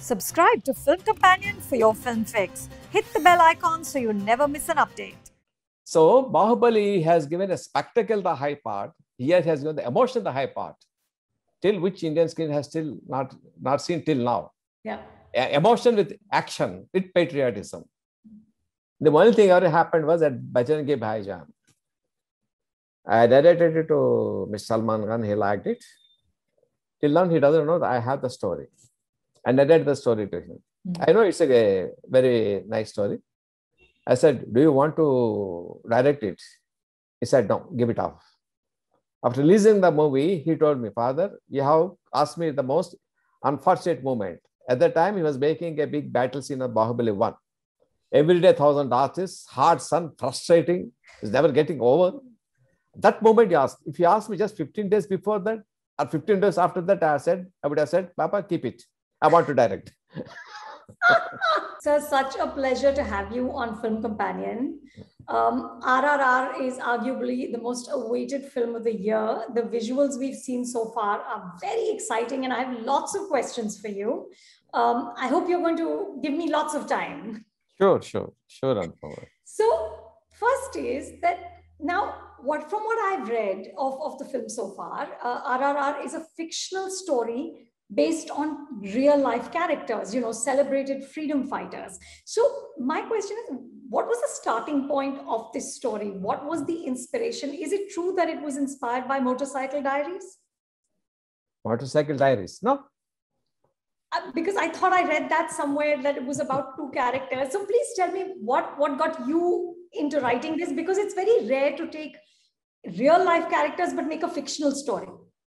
Subscribe to Film Companion for your film fix. Hit the bell icon so you never miss an update. So, Bahubali has given a spectacle the high part, He has given the emotion the high part, till which Indian screen has still not, not seen till now. Yeah. Emotion with action, with patriotism. The only thing that happened was that Bajrangi Bhaijam. I directed it to Mr. Salman Khan. He liked it. Till now, he doesn't know that I have the story and I read the story to him. Mm-hmm. I know it's a, very nice story. I said, Do you want to direct it? He said, No, give it off. After releasing the movie, he told me, Father, you have asked me the most unfortunate moment. At that time, he was making a big battle scene of Bahubali 1. Every day, thousand artists, hard sun, frustrating, is never getting over. That moment, you asked. If you asked me just 15 days before that, or 15 days after that, I said, I would have said, Papa, keep it. I want to direct. Sir, such a pleasure to have you on Film Companion. Um, RRR is arguably the most awaited film of the year. The visuals we've seen so far are very exciting, and I have lots of questions for you. Um, I hope you're going to give me lots of time. Sure, sure, sure, Anupama. So, first is that now what from what I've read of, of the film so far, uh, RRR is a fictional story based on real life characters, you know, celebrated freedom fighters. So my question is, what was the starting point of this story? What was the inspiration? Is it true that it was inspired by Motorcycle Diaries? Motorcycle Diaries, no? Uh, because I thought I read that somewhere that it was about two characters. So please tell me what, what got you into writing this because it's very rare to take real life characters but make a fictional story.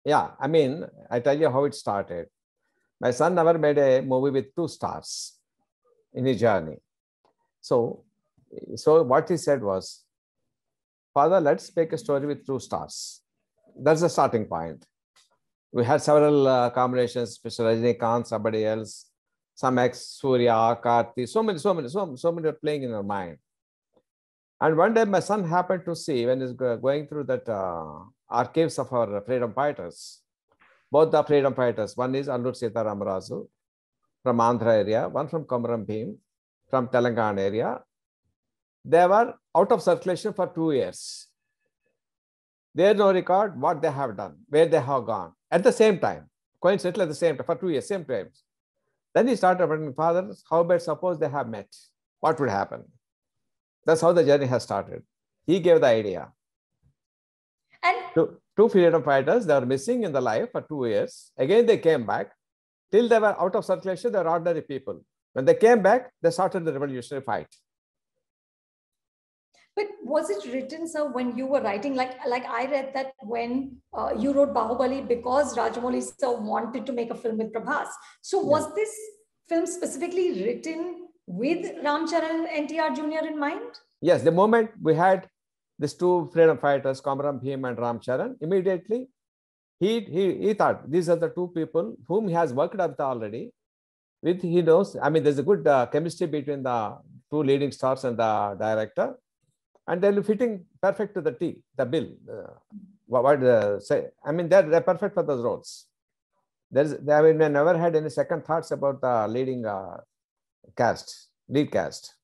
Yeah, I mean, I tell you how it started. My son never made a movie with two stars in his journey. So, so what he said was, Father, let's make a story with two stars. That's the starting point. We had several uh, combinations, Rajini Khan, somebody else, some ex Surya, Karti, so many, so many, so, so many are playing in our mind. And one day, my son happened to see when he's going through that uh, archives of our freedom fighters, both the freedom fighters. One is Allur Sita from Andhra area, one from Komaram Bhim from Telangana area. They were out of circulation for two years. There is no record what they have done, where they have gone at the same time, coincidentally at the same time, for two years, same times. Then he started wondering, Father, how about suppose they have met? What would happen? That's how the journey has started. He gave the idea. And two, two freedom fighters, they were missing in the life for two years. Again, they came back. Till they were out of circulation, they were ordinary people. When they came back, they started the revolutionary fight. But was it written, sir, when you were writing? Like, like I read that when uh, you wrote Bahubali because Rajamouli sir wanted to make a film with Prabhas. So was yeah. this film specifically written with Ramcharan NTR Jr. in mind? Yes, the moment we had these two freedom fighters, Kamram Bhim and Ramcharan, immediately he, he, he thought these are the two people whom he has worked with already. With he knows, I mean, there's a good uh, chemistry between the two leading stars and the director, and they are fitting perfect to the T, the bill. Uh, what, what uh, say? I mean, they're, they're perfect for those roles. There's, I mean, I never had any second thoughts about the leading uh, cast, cast.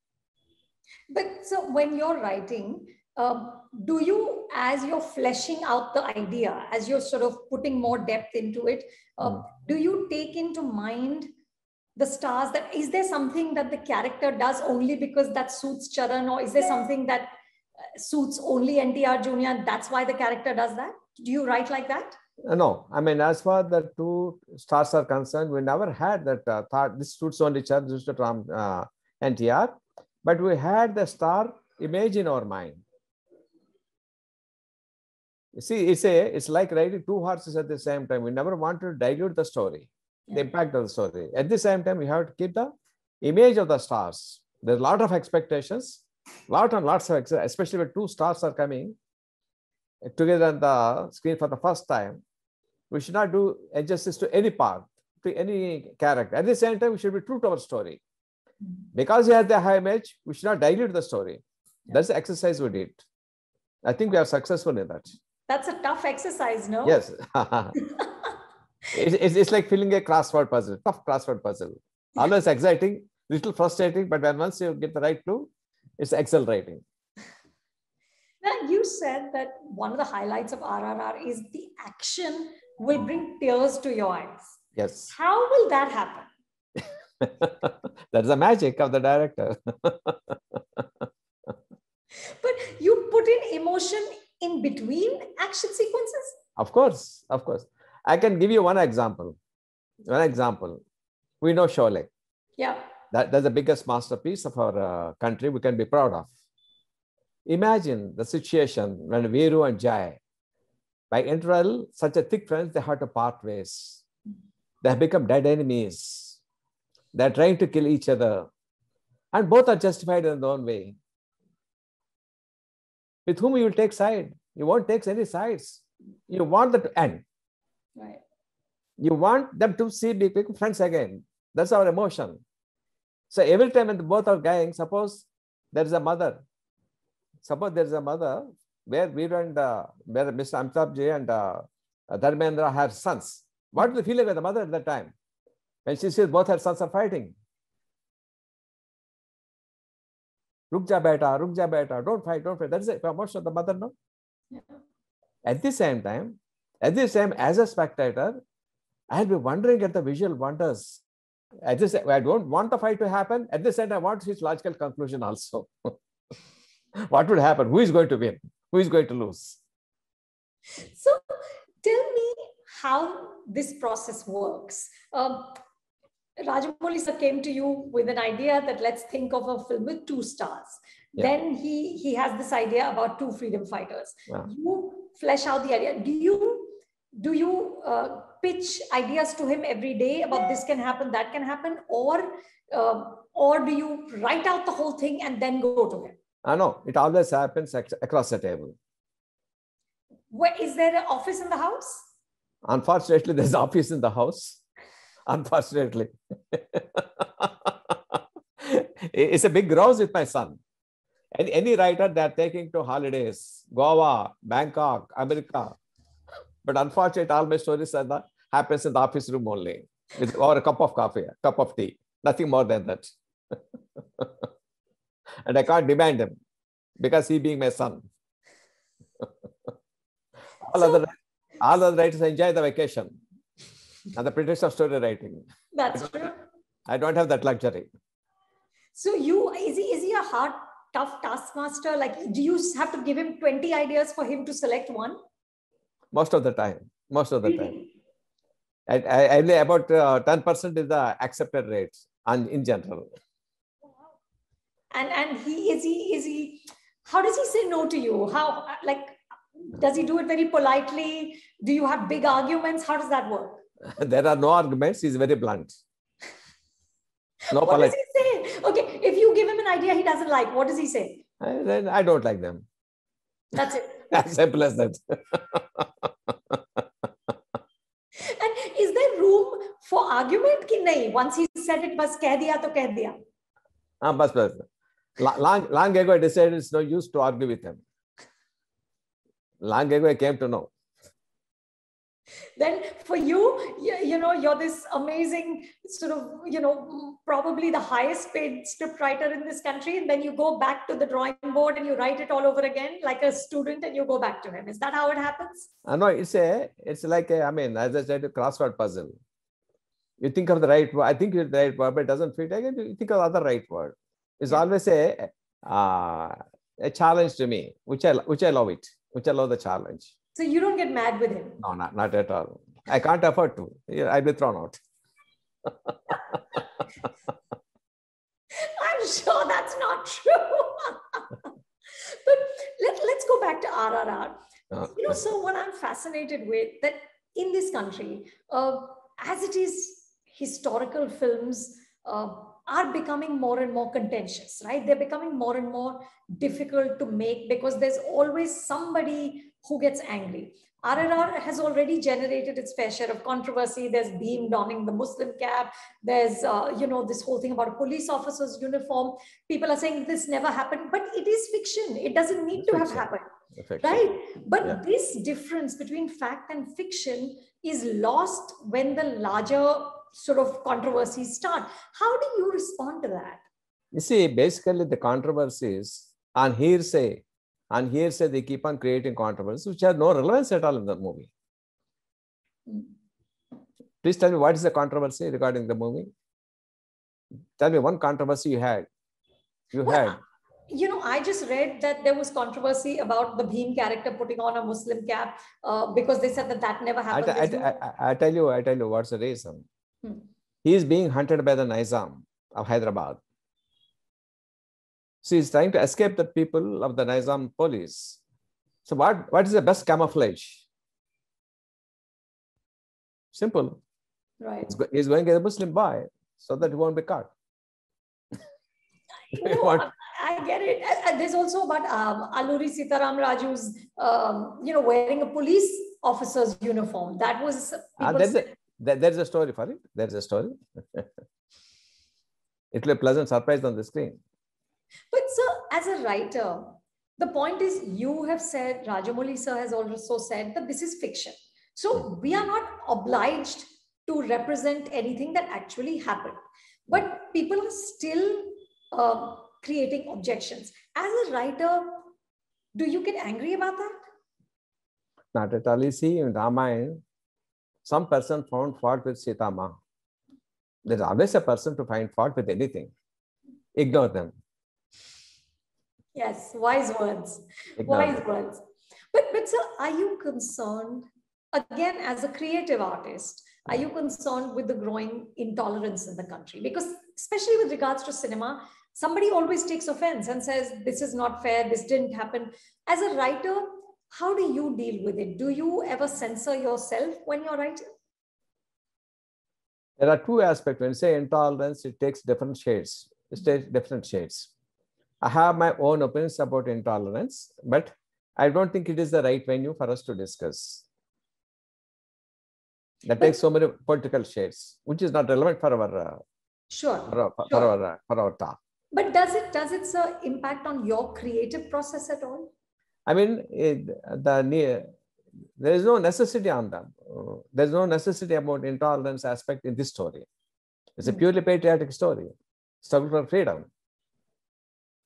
But so when you're writing, um, do you, as you're fleshing out the idea, as you're sort of putting more depth into it, uh, mm. do you take into mind the stars? That is there something that the character does only because that suits Charan, or is there something that uh, suits only NTR Junior, that's why the character does that? Do you write like that? Uh, no, I mean, as far as the two stars are concerned, we never had that uh, thought, this suits only Charles, this Trump, Ram, uh, NTR, but we had the star image in our mind. You see, it's a, it's like riding two horses at the same time. We never want to dilute the story, yeah. the impact of the story. At the same time, we have to keep the image of the stars. There's a lot of expectations, lot and lots of, especially when two stars are coming uh, together on the screen for the first time. We should not do injustice to any part, to any character. At the same time, we should be true to our story. Hmm. Because we have the high image, we should not dilute the story. That's the exercise we did. I think we are successful in that. That's a tough exercise, no? Yes. it's, it's, it's like filling a crossword puzzle, tough crossword puzzle. Always exciting, little frustrating, but when once you get the right clue, it's exhilarating. Now, you said that one of the highlights of RRR is the action will bring tears to your eyes. Yes. How will that happen? That's the magic of the director. but you put in emotion in between action sequences? Of course, of course. I can give you one example. One example. We know Sholay. Yeah. That, that's the biggest masterpiece of our uh, country we can be proud of. Imagine the situation when Viru and Jai by interval, such a thick friends, they have to part ways. They have become dead enemies. They are trying to kill each other. And both are justified in their own way. With whom you will take side? You won't take any sides. You want that to end. Right. You want them to see become friends again. That's our emotion. So every time when both are going, suppose there is a mother. Suppose there is a mother where we and uh, where Mr. Amitabh Jay and uh, Dharmendra have sons. What is the feeling of the mother at that time? When she sees both her sons are fighting. Rukja beta, rukja beta, don't fight, don't fight. That is the emotion of the mother, no? Yeah. At the same time, at the same, as a spectator, I'll be wondering at the visual wonders. At this, I don't want the fight to happen. At this end, I want his logical conclusion also. what would happen? Who is going to win? who is going to lose. So tell me how this process works. Um, Rajamouli sir came to you with an idea that let's think of a film with two stars. Yeah. Then he he has this idea about two freedom fighters. Yeah. You flesh out the idea. Do you do you uh, pitch ideas to him every day about this can happen, that can happen, or uh, or do you write out the whole thing and then go to him? I know it always happens across the table. Where, is there an office in the house? Unfortunately, there's office in the house. Unfortunately. it's a big grouse with my son. Any, any writer that taking to holidays, Goa, Bangkok, America. But unfortunately, all my stories are the, happens in the office room only, or a cup of coffee, a cup of tea. Nothing more than that. and I can't demand him because he being my son. all, so, other, all other writers enjoy the vacation and the pretext of story writing. That's true. I don't have that luxury. So you is he is he a hard tough taskmaster? Like do you have to give him 20 ideas for him to select one? Most of the time. Most of the really? time. I, I, only about uh, 10% is the accepted rate and in general and and he is he is he how does he say no to you how like does he do it very politely do you have big arguments how does that work there are no arguments he's very blunt no what polite. does he say okay if you give him an idea he doesn't like what does he say I, then i don't like them that's it as simple as that and is there room for argument ki nahi once he said it bas keh diya to keh diya हाँ बस बस long, long ago, I decided it's no use to argue with him. Long ago, I came to know. Then for you, you, know, you're this amazing sort of, you know, probably the highest paid scriptwriter in this country. And then you go back to the drawing board and you write it all over again, like a student, and you go back to him. Is that how it happens? I uh, know it's a, it's like, a, I mean, as I said, a crossword puzzle. You think of the right word. I think the right word, but it doesn't fit. Again, you think of the other right word it's always a uh, a challenge to me, which I which I love it, which I love the challenge. So you don't get mad with him? No, not not at all. I can't afford to. I'd be thrown out. I'm sure that's not true. but let, let's go back to RRR. Uh, you know, so what I'm fascinated with that in this country, uh, as it is historical films, uh, are becoming more and more contentious, right? They're becoming more and more difficult to make because there's always somebody who gets angry. RRR has already generated its fair share of controversy. There's Beam donning the Muslim cap. There's, uh, you know, this whole thing about a police officer's uniform. People are saying this never happened, but it is fiction. It doesn't need it's to fiction. have happened, right? But yeah. this difference between fact and fiction is lost when the larger sort of controversies start. How do you respond to that? You see, basically the controversies on hearsay, on hearsay they keep on creating controversies which have no relevance at all in the movie. Please tell me what is the controversy regarding the movie? Tell me one controversy you had. You well, had you know, I just read that there was controversy about the Bhim character putting on a Muslim cap uh, because they said that that never happened. I, I, I, I tell you, I tell you, what's the reason? Hmm. He is being hunted by the Nizam of Hyderabad. So he's trying to escape the people of the Nizam police. So what, what is the best camouflage? Simple. Right. He's going as a Muslim boy so that he won't be caught. no, I get it. there's also about um, Aluri Sitaram Raju's, um, you know, wearing a police officer's uniform. That was ah, people, uh, there's a story for it. There's a story. It'll be a pleasant surprise on the screen. But, sir, as a writer, the point is you have said, Rajamouli, sir, has also said that this is fiction. So we are not obliged to represent anything that actually happened. But people are still uh, creating objections. As a writer, do you get angry about that? Not at all. You see, in Ramayana, some person found fault with Sita Ma. There's always a person to find fault with anything. Ignore them. Yes, wise words. Ignore wise them. words. But but sir, are you concerned again as a creative artist? Are you concerned with the growing intolerance in the country? Because especially with regards to cinema, somebody always takes offense and says this is not fair, this didn't happen. As a writer, how do you deal with it? Do you ever censor yourself when you're writing? There are two aspects. When you say intolerance, it takes different shades. It mm-hmm. takes different shades. I have my own opinions about intolerance, but I don't think it is the right venue for us to discuss. That but, takes so many political shades, which is not relevant for our uh, sure for our, for, sure. For our, uh, for our talk. But does it does it sir, impact on your creative process at all? I mean, it, the, there is no necessity on them. There's no necessity about intolerance aspect in this story. It's a hmm. purely patriotic story, struggle for freedom.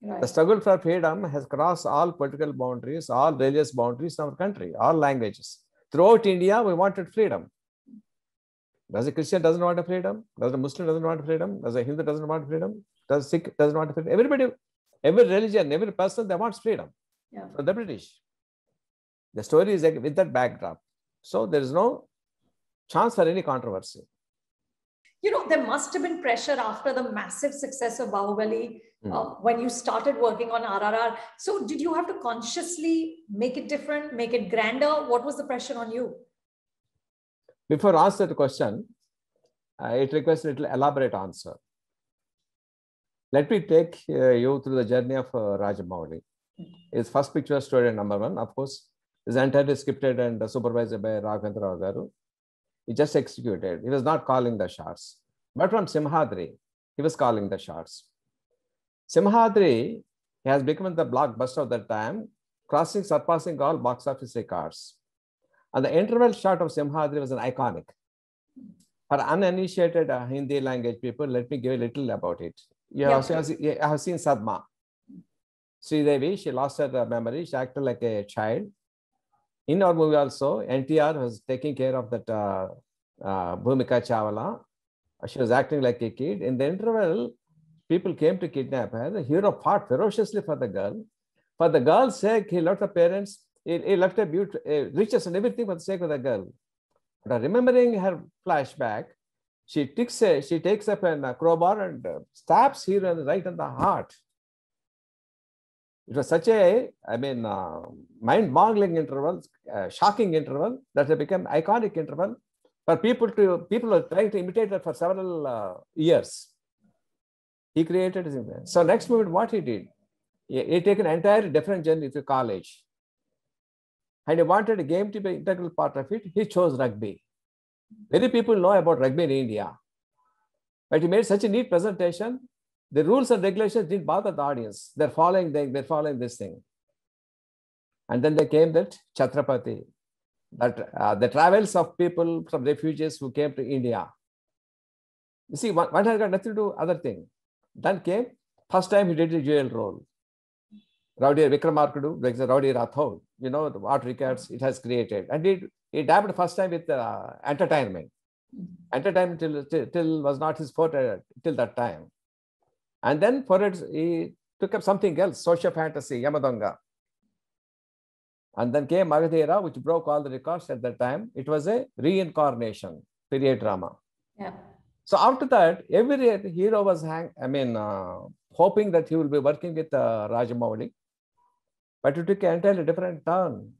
Right. The struggle for freedom has crossed all political boundaries, all religious boundaries in our country, all languages. Throughout India, we wanted freedom. Does a Christian doesn't want freedom? Does a Muslim doesn't want freedom? Does a Hindu doesn't want freedom? Does a Sikh doesn't want freedom? Everybody, every religion, every person, they want freedom yeah. from the British. The story is like with that backdrop. So there is no chance for any controversy. You know, there must have been pressure after the massive success of Bahubali mm. uh, when you started working on RRR. So, did you have to consciously make it different, make it grander? What was the pressure on you? Before I answer the question, uh, it requires a little elaborate answer. Let me take uh, you through the journey of uh, Rajamouli is first picture story number one. Of course, is entirely scripted and supervised by Raghavendra Rao Garu. He just executed. He was not calling the shots. But from Simhadri, he was calling the shots. Simhadri has become the blockbuster of that time, crossing, surpassing all box office records. And the interval shot of Simhadri was an iconic. For uninitiated uh, Hindi language people, let me give a little about it. You yeah. have, seen, have seen Sadma. Sridevi, she lost her memory. She acted like a child. In our movie also, NTR was taking care of that uh, uh, Bhumika She was acting like a kid. In the interval, people came to kidnap her. The hero fought ferociously for the girl. For the girl's sake, he left her parents. He, he left her beauty, uh, riches and everything for the sake of the girl. But remembering her flashback, she takes, a, she takes up a uh, crowbar and uh, stabs hero right in the heart. It was such a, I mean, uh, mind-boggling interval, uh, shocking interval that it became iconic interval for people to people were trying to imitate that for several uh, years. He created his influence. So next moment, what he did, he, he took an entire different journey to college, and he wanted a game to be integral part of it. He chose rugby. Very people know about rugby in India, but he made such a neat presentation the rules and regulations didn't bother the audience. They're following, they, they're following this thing. And then they came that Chhatrapati, that, uh, the travels of people from refugees who came to India. You see, one, one got nothing to do other thing. Then came, first time he did the jail role. Rowdy Vikramarkudu, like the Rowdy Rathod, you know, the art records it has created. And it, he happened first time with uh, entertainment. Mm-hmm. Entertainment till, till, till was not his forte till that time. And then for it, he took up something else, social fantasy, Yamadanga. And then came Magadhira, which broke all the records at that time. It was a reincarnation period drama. Yeah. So after that, every hero was hang, I mean, uh, hoping that he will be working with uh, Rajamouli. But it took an entirely different turn.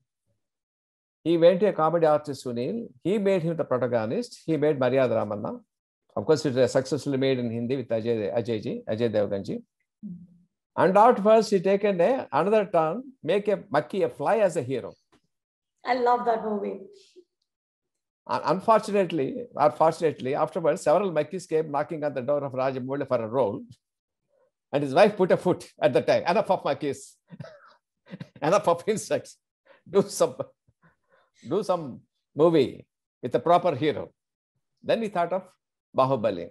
He went to a comedy artist, Sunil. He made him the protagonist. He made Maria Ramanna. Of course, it was successfully made in Hindi with Ajay, Ajay, Ajay Devganji. Hmm. And out first, he taken a, another turn, make a Maki a fly as a hero. I love that movie. Unfortunately, unfortunately, afterwards, several Makis came knocking on the door of Rajamouli for a role. And his wife put a foot at the time. Enough of Makis. Enough of insects. Do some, do some movie with a proper hero. Then he thought of Bahubali.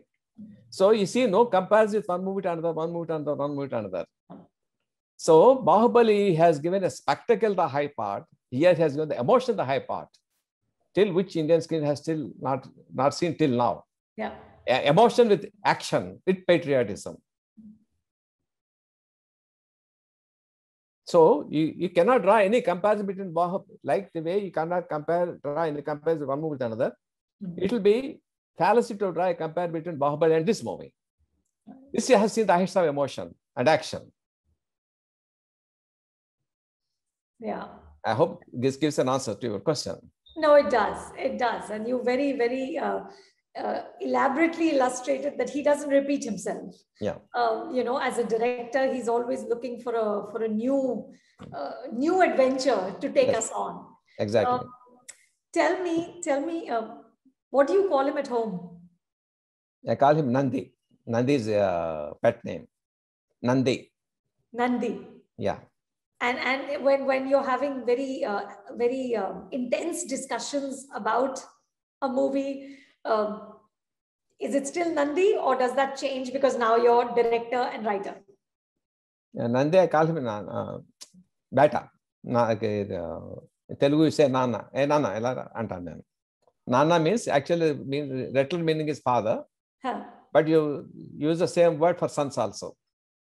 So you see, no compares with one movie to another, one movie to another, one movie to another. So Bahubali has given a spectacle the high part. Here has given the emotion the high part, till which Indian screen has still not not seen till now. Yeah. Emotion with action, with patriotism. So you, you cannot draw any comparison between Bahubali, like the way you cannot compare draw any comparison one movie to another. Mm -hmm. It will be fallacy to try compare between Bahubali and this movie. This has seen the highest of emotion and action. Yeah. I hope this gives an answer to your question. No, it does. It does. And you very, very uh, uh, elaborately illustrated that he doesn't repeat himself. Yeah. Um, you know, as a director, he's always looking for a for a new uh, new adventure to take yes. us on. Exactly. Um, tell me, tell me. Um, what do you call him at home? I call him Nandi. Nandi's uh, pet name. Nandi. Nandi. Yeah. And and when when you're having very uh, very um, intense discussions about a movie, um, is it still Nandi or does that change because now you're director and writer? Yeah, Nandi, I call him uh, uh Beta. Uh, Telugu, you say Nana. eh Nana, ela antaను Nana means actually mean literal meaning is father. Huh. But you use the same word for sons also.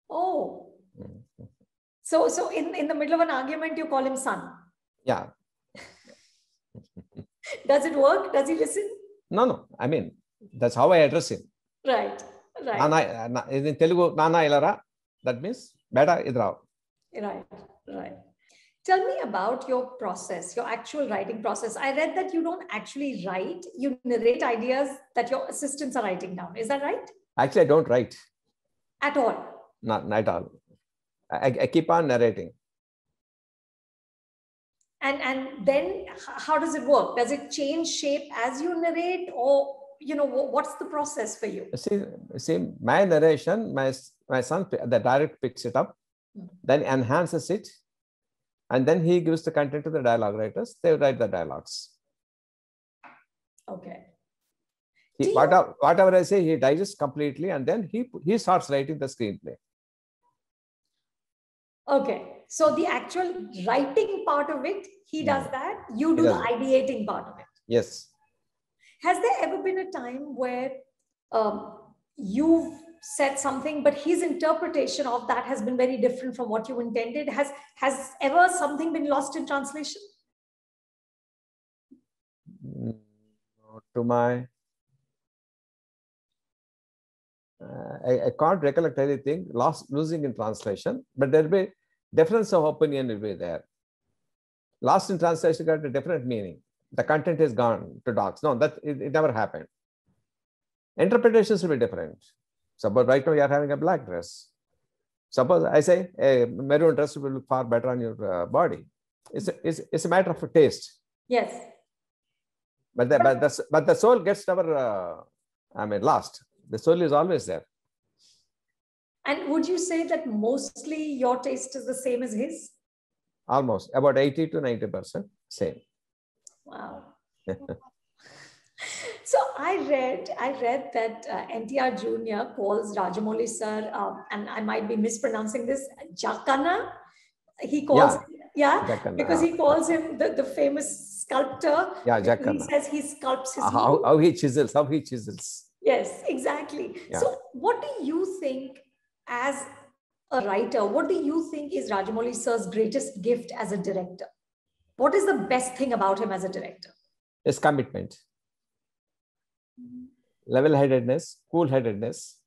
Oh. Mm-hmm. So so in, in the middle of an argument you call him son. Yeah. Does it work? Does he listen? No, no. I mean, that's how I address him. Right. Right. Nana in Telugu, Nana Ilara. That means beta idrao. Right. Right. Tell me about your process, your actual writing process. I read that you don't actually write, you narrate ideas that your assistants are writing down. Is that right? Actually, I don't write. At all? Not, not at all. I, I keep on narrating. And, and then how does it work? Does it change shape as you narrate or you know what's the process for you see see my narration my my son the direct picks it up hmm. then enhances it and then he gives the content to the dialogue writers they write the dialogues okay he, whatever, whatever i say he digests completely and then he he starts writing the screenplay okay so the actual writing part of it he does yeah. that you do the ideating part of it yes has there ever been a time where um, you've said something but his interpretation of that has been very different from what you intended has has ever something been lost in translation mm, to my uh, I, I, can't recollect anything lost losing in translation but there'll be difference of opinion will be there lost in translation got a different meaning the content is gone to dogs no that it, it never happened interpretations will be different Suppose right now you are having a black dress. Suppose I say a maroon dress will look far better on your uh, body. It's a, it's, it's a matter of taste. Yes. But the, but the, but the soul gets never, uh, I mean, lost. The soul is always there. And would you say that mostly your taste is the same as his? Almost about 80 to 90% same. Wow. So I read, I read that uh, NTR Jr. calls Rajamouli sir, uh, and I might be mispronouncing this, Jakana. He calls, yeah, yeah Jakana, because he calls him the, the famous sculptor. Yeah, Jakana. He says he sculpts his. Uh, how, how he chisels, how he chisels. Yes, exactly. Yeah. So what do you think as a writer, what do you think is Rajamouli sir's greatest gift as a director? What is the best thing about him as a director? His commitment level headedness, cool headedness.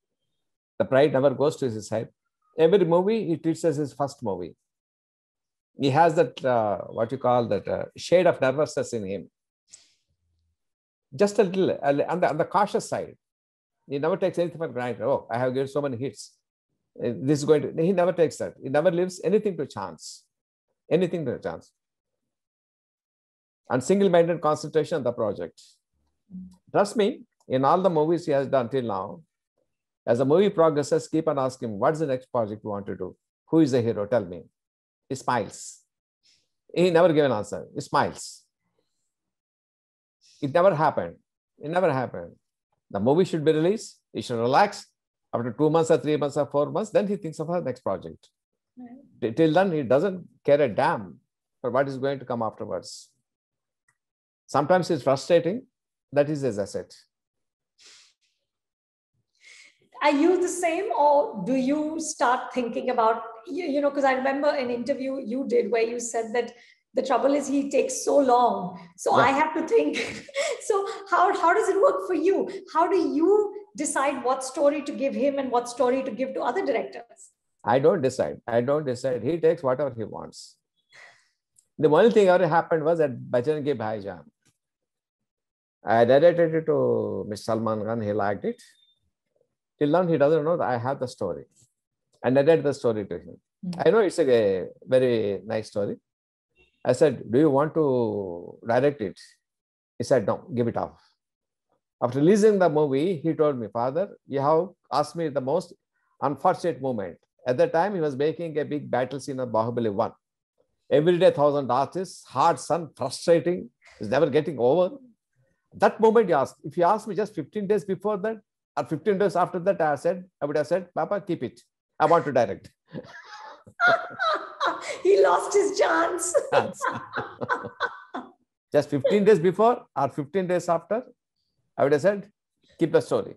The pride never goes to his head. Every movie he treats as his first movie. He has that, uh, what you call that uh, shade of nervousness in him. Just a little, on, the, on the cautious side. He never takes anything for granted. Oh, I have given so many hits. Uh, this is going to, he never takes that. He never leaves anything to chance. Anything to chance. And single minded concentration on the project Trust me, in all the movies he has done till now, as the movie progresses, keep on asking, what's the next project you want to do? Who is the hero? Tell me. He smiles. He never gave an answer. He smiles. It never happened. It never happened. The movie should be released. He should relax. After two months or three months or four months, then he thinks of his next project. Right. Till then, he doesn't care a damn for what is going to come afterwards. Sometimes it's frustrating, that is his asset. Are you the same, or do you start thinking about you, you know? Because I remember an interview you did where you said that the trouble is he takes so long, so yeah. I have to think. so how how does it work for you? How do you decide what story to give him and what story to give to other directors? I don't decide. I don't decide. He takes whatever he wants. The only thing that happened was that Bachchan ke Bhai Jam. I dedicated it to Mr. Salman Khan. He liked it. Till now, he doesn't know that I have the story. and I read the story to him. Mm-hmm. I know it's a very nice story. I said, Do you want to direct it? He said, No, give it off. After releasing the movie, he told me, Father, you have asked me the most unfortunate moment. At that time, he was making a big battle scene of Bahubali 1. Every day, thousand artists, hard sun, frustrating, is never getting over. That moment you asked, if you asked me just 15 days before that or 15 days after that, I said, I would have said, Papa, keep it. I want to direct. he lost his chance. just 15 days before or 15 days after, I would have said, keep the story.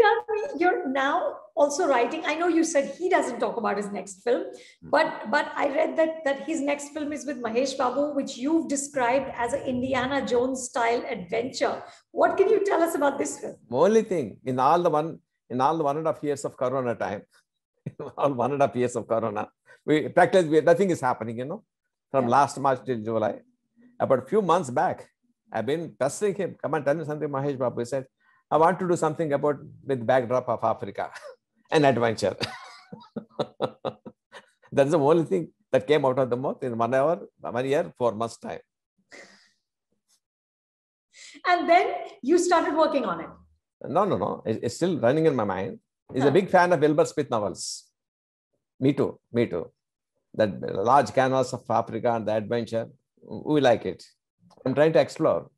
tell me you're now also writing i know you said he doesn't talk about his next film hmm. but but i read that that his next film is with mahesh babu which you've described as an indiana jones style adventure what can you tell us about this film only thing in all the one in all the one and a half years of corona time all one and a half years of corona we practically we, nothing is happening you know from yeah. last march till july about a few months back i've been pestering him come and tell me something mahesh babu he said I want to do something about with backdrop of Africa, an adventure. That's the only thing that came out of the mouth in one hour, one year, four months time. And then you started working on it. No, no, no. It's still running in my mind. Is huh. a big fan of Wilbur Smith novels. Me too. Me too. That large canvas of Africa and the adventure. We like it. I'm trying to explore.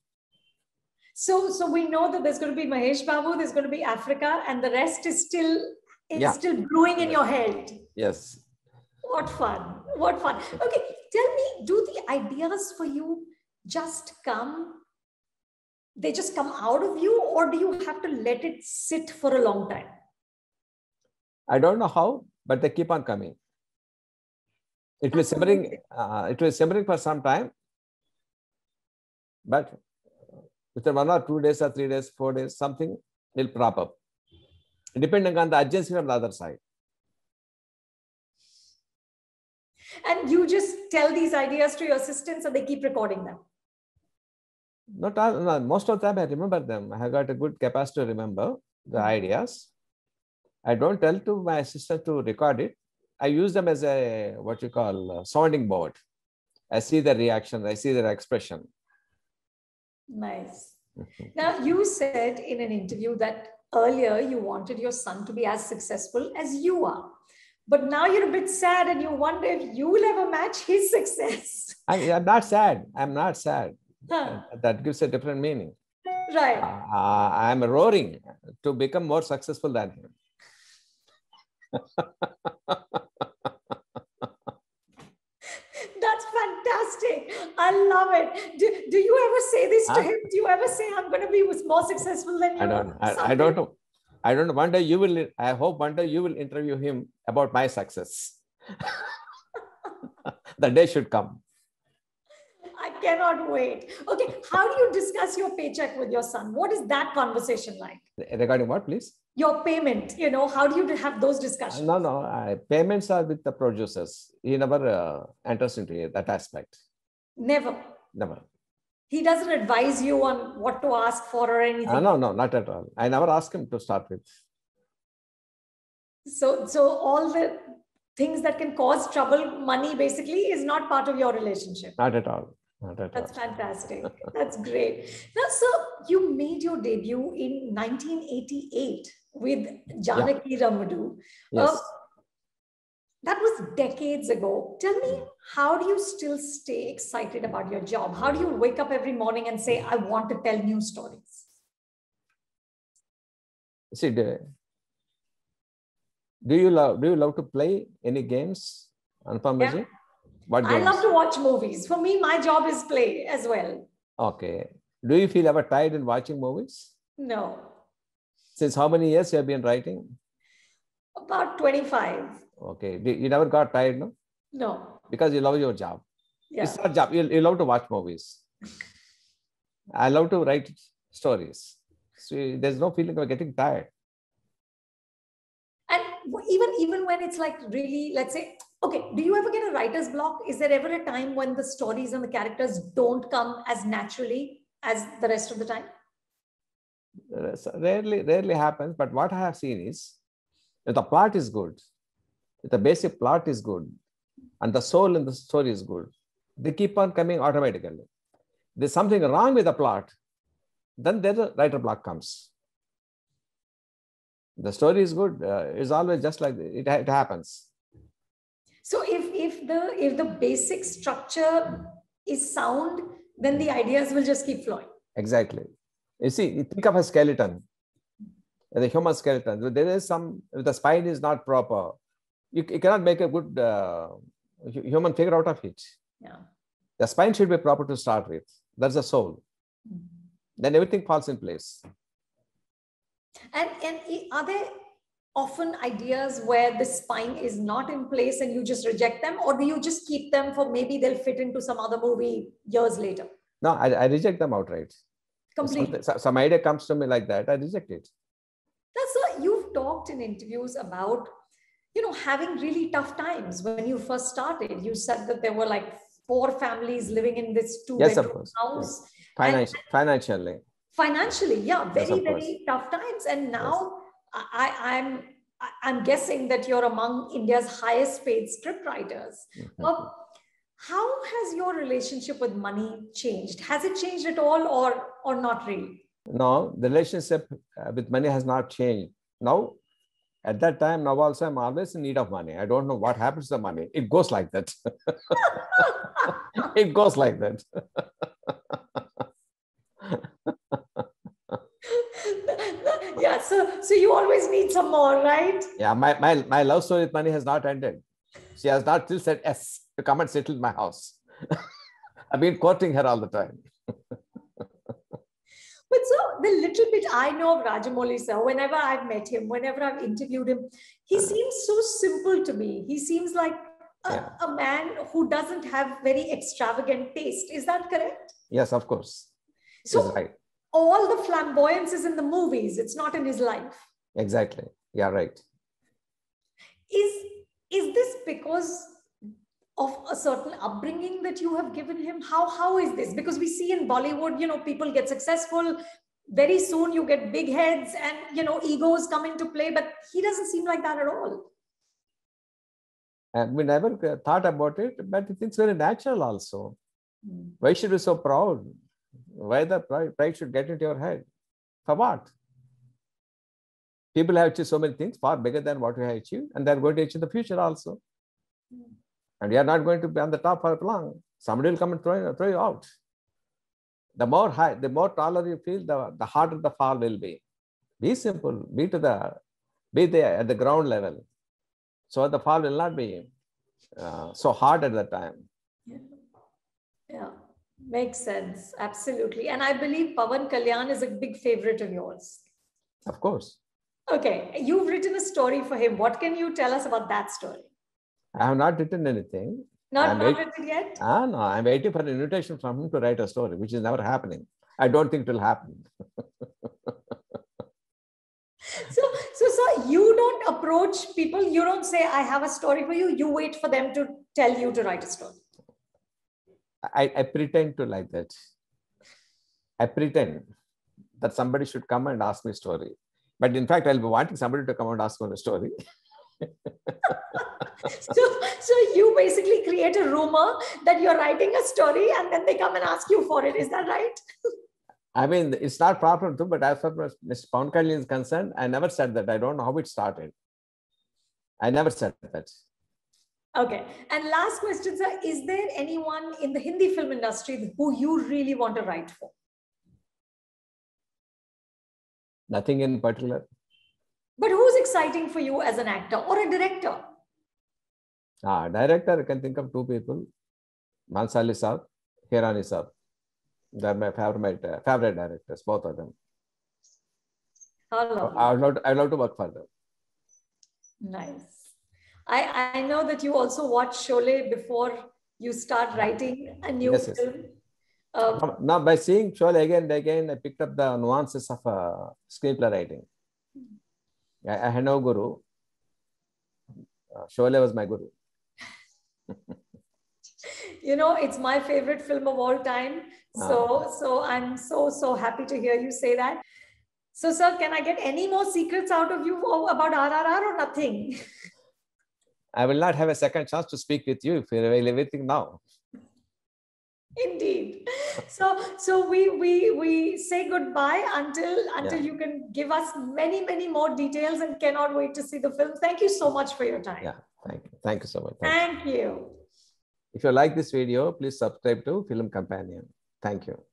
So, so we know that there's going to be Mahesh Babu, there's going to be Africa, and the rest is still it's yeah. still brewing in your head. Yes. What fun! What fun! Okay, tell me, do the ideas for you just come? They just come out of you, or do you have to let it sit for a long time? I don't know how, but they keep on coming. It was simmering. Uh, it was simmering for some time, but within one or two days or three days, four days, something will prop up, depending on the urgency from the other side. And you just tell these ideas to your assistants and they keep recording them. Not all, no, most of the time I remember them. I have got a good capacity to remember the mm-hmm. ideas. I don't tell to my assistant to record it. I use them as a what you call a sounding board. I see the reaction, I see their expression. Nice. Mm-hmm. Now, you said in an interview that earlier you wanted your son to be as successful as you are. But now you're a bit sad and you wonder if you'll ever match his success. I, am not sad. I'm not sad. Huh. That gives a different meaning. Right. Uh, I'm roaring to become more successful than him. fantastic. I love it. Do, do you ever say this to I, him? Do you ever say, I'm going to be more successful than you? I don't, I, I, don't know. I don't know. One day you will, I hope one day you will interview him about my success. the day should come. I cannot wait. Okay. How do you discuss your paycheck with your son? What is that conversation like? Regarding what, please? your payment you know how do you have those discussions no no I, payments are with the producers he never uh, enters into that aspect never never he doesn't advise you on what to ask for or anything uh, no no not at all i never ask him to start with so so all the things that can cause trouble money basically is not part of your relationship not at all that's fantastic. That's great. Now, so you made your debut in 1988 with Janaki yeah. Ramadu. Um, yes. Uh, that was decades ago. Tell me, how do you still stay excited about your job? How do you wake up every morning and say, I want to tell new stories? See, do you love do you love to play any games, Anupam yeah. What games? I love to watch movies. For me, my job is play as well. Okay. Do you feel ever tired in watching movies? No. Since how many years you have been writing? About 25. Okay. You never got tired, no? No. Because you love your job. Yeah. It's not job. You, you love to watch movies. I love to write stories. So there's no feeling of getting tired. And even even when it's like really, let's say okay do you ever get a writer's block is there ever a time when the stories and the characters don't come as naturally as the rest of the time rarely rarely happens but what i have seen is if the plot is good if the basic plot is good and the soul in the story is good they keep on coming automatically there's something wrong with the plot then there's a writer block comes the story is good uh, it's always just like it, it happens so if, if, the, if the basic structure is sound, then the ideas will just keep flowing. Exactly. You see, you think of a skeleton, the human skeleton. There is some, the spine is not proper. You, you cannot make a good uh, human figure out of it. Yeah. The spine should be proper to start with. That's the soul. Mm-hmm. Then everything falls in place. And, and are there often ideas where the spine is not in place and you just reject them or do you just keep them for maybe they'll fit into some other movie years later no i, I reject them outright completely some, some idea comes to me like that i reject it that's what you've talked in interviews about you know having really tough times when you first started you said that there were like four families living in this two yes, bedroom house yes. Financial, and, financially financially yeah very yes, very tough times and now I, I'm I'm guessing that you're among India's highest paid scriptwriters. Mm-hmm. how has your relationship with money changed? Has it changed at all, or or not really? No, the relationship uh, with money has not changed. Now, at that time, now also I'm always in need of money. I don't know what happens to money. It goes like that. it goes like that. yeah, so so you always need some more, right? Yeah, my, my, my love story with money has not ended. She has not still said yes to come and settle in my house. I've been courting her all the time. But so the little bit I know of Rajamouli sir, whenever I've met him, whenever I've interviewed him, he hmm. seems so simple to me. He seems like a, yeah. a man who doesn't have very extravagant taste. Is that correct? Yes, of course. So right all the flamboyance is in the movies it's not in his life exactly yeah right is is this because of a certain upbringing that you have given him how how is this because we see in bollywood you know people get successful very soon you get big heads and you know egos come into play but he doesn't seem like that at all and uh, we never uh, thought about it but it's very natural also mm. why should we so proud why the pride should get into your head? For what? People have achieved so many things far bigger than what we have achieved, and they're going to achieve in the future also. And we are not going to be on the top for long. Somebody will come and throw you, throw you out. The more high, the more taller you feel, the, the harder the fall will be. Be simple. Be to the be there at the ground level. So the fall will not be uh, so hard at that time. Yeah. yeah. Makes sense. Absolutely. And I believe Pavan Kalyan is a big favorite of yours. Of course. Okay. You've written a story for him. What can you tell us about that story? I have not written anything. Not, not wait- written yet? Ah, no. I'm waiting for an invitation from him to write a story, which is never happening. I don't think it will happen. so so so you don't approach people you don't say i have a story for you you wait for them to tell you to write a story I, I pretend to like that. I pretend that somebody should come and ask me a story. But in fact, I'll be wanting somebody to come and ask me a story. so, so you basically create a rumor that you're writing a story and then they come and ask you for it. Is that right? I mean, it's not problem too, but as far as Mr. Pound is concerned, I never said that. I don't know how it started. I never said that. Okay. And last question, sir. Is there anyone in the Hindi film industry who you really want to write for? Nothing in particular. But who's exciting for you as an actor or a director? Ah, director, I can think of two people. Mansali Saab, Hirani Saab. They're my favorite, uh, favorite directors, both of them. I love I would love to work for them. Nice. I, I know that you also watched Sholay before you start writing a new yes, film. Yes. Uh, um, now, by seeing Sholay again and again, I picked up the nuances of uh, screenplay writing. I, I had no guru. Uh, Sholay was my guru. you know, it's my favorite film of all time. Ah. So, so I'm so, so happy to hear you say that. So, sir, can I get any more secrets out of you about RRR or nothing? I will not have a second chance to speak with you if you're everything now. Indeed. So so we we we say goodbye until until yeah. you can give us many many more details and cannot wait to see the film. Thank you so much for your time. Yeah, thank you. Thank you so much. Thank, thank you. you. If you like this video, please subscribe to Film Companion. Thank you.